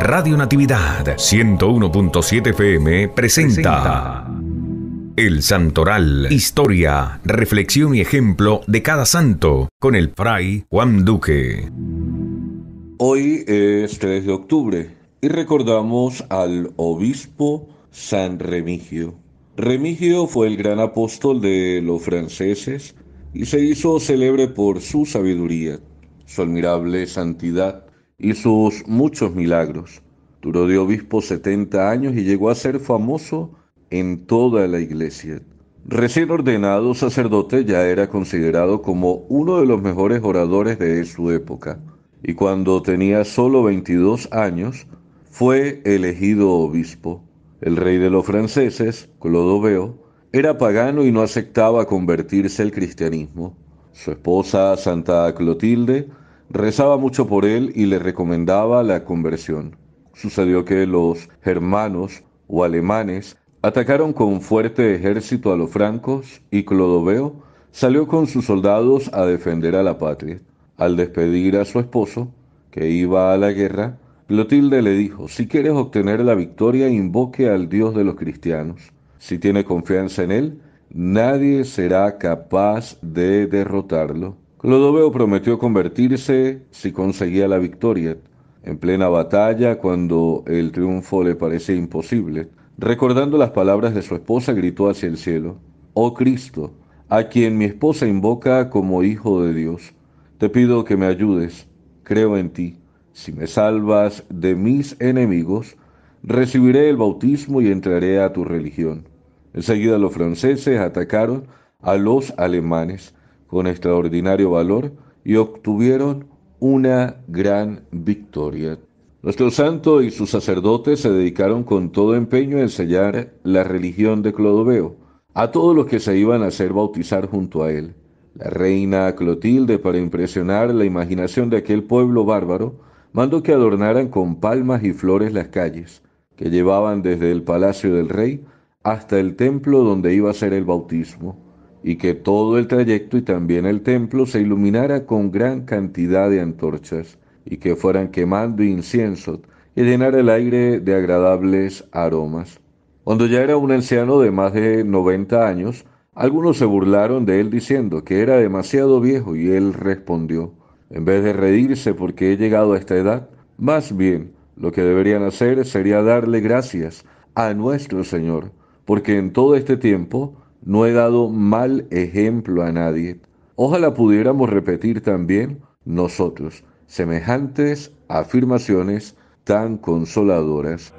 Radio Natividad 101.7 FM presenta, El Santoral, historia, reflexión y ejemplo de cada santo con el fray Juan Duque. Hoy es 3 de octubre y recordamos al obispo San Remigio. Remigio fue el gran apóstol de los franceses y se hizo célebre por su sabiduría su admirable santidad y sus muchos milagros. Duró de obispo 70 años y llegó a ser famoso en toda la iglesia. Recién ordenado sacerdote ya era considerado como uno de los mejores oradores de su época y cuando tenía solo 22 años fue elegido obispo. El rey de los franceses, Clodoveo, era pagano y no aceptaba convertirse al cristianismo. Su esposa, Santa Clotilde, rezaba mucho por él y le recomendaba la conversión. Sucedió que los germanos o alemanes atacaron con fuerte ejército a los francos y Clodoveo salió con sus soldados a defender a la patria. Al despedir a su esposo, que iba a la guerra, Clotilde le dijo, si quieres obtener la victoria, invoque al Dios de los cristianos. Si tiene confianza en él, nadie será capaz de derrotarlo. Clodoveo prometió convertirse si conseguía la victoria, en plena batalla cuando el triunfo le parecía imposible. Recordando las palabras de su esposa, gritó hacia el cielo, Oh Cristo, a quien mi esposa invoca como Hijo de Dios, te pido que me ayudes, creo en ti. Si me salvas de mis enemigos, recibiré el bautismo y entraré a tu religión. Enseguida los franceses atacaron a los alemanes con extraordinario valor y obtuvieron una gran victoria. Nuestro santo y sus sacerdotes se dedicaron con todo empeño a enseñar la religión de Clodoveo a todos los que se iban a hacer bautizar junto a él. La reina Clotilde, para impresionar la imaginación de aquel pueblo bárbaro, mandó que adornaran con palmas y flores las calles que llevaban desde el palacio del rey hasta el templo donde iba a ser el bautismo, y que todo el trayecto y también el templo se iluminara con gran cantidad de antorchas, y que fueran quemando incienso, y llenara el aire de agradables aromas. Cuando ya era un anciano de más de 90 años, algunos se burlaron de él diciendo que era demasiado viejo y él respondió, en vez de reírse porque he llegado a esta edad, más bien lo que deberían hacer sería darle gracias a nuestro Señor porque en todo este tiempo no he dado mal ejemplo a nadie. Ojalá pudiéramos repetir también nosotros semejantes afirmaciones tan consoladoras.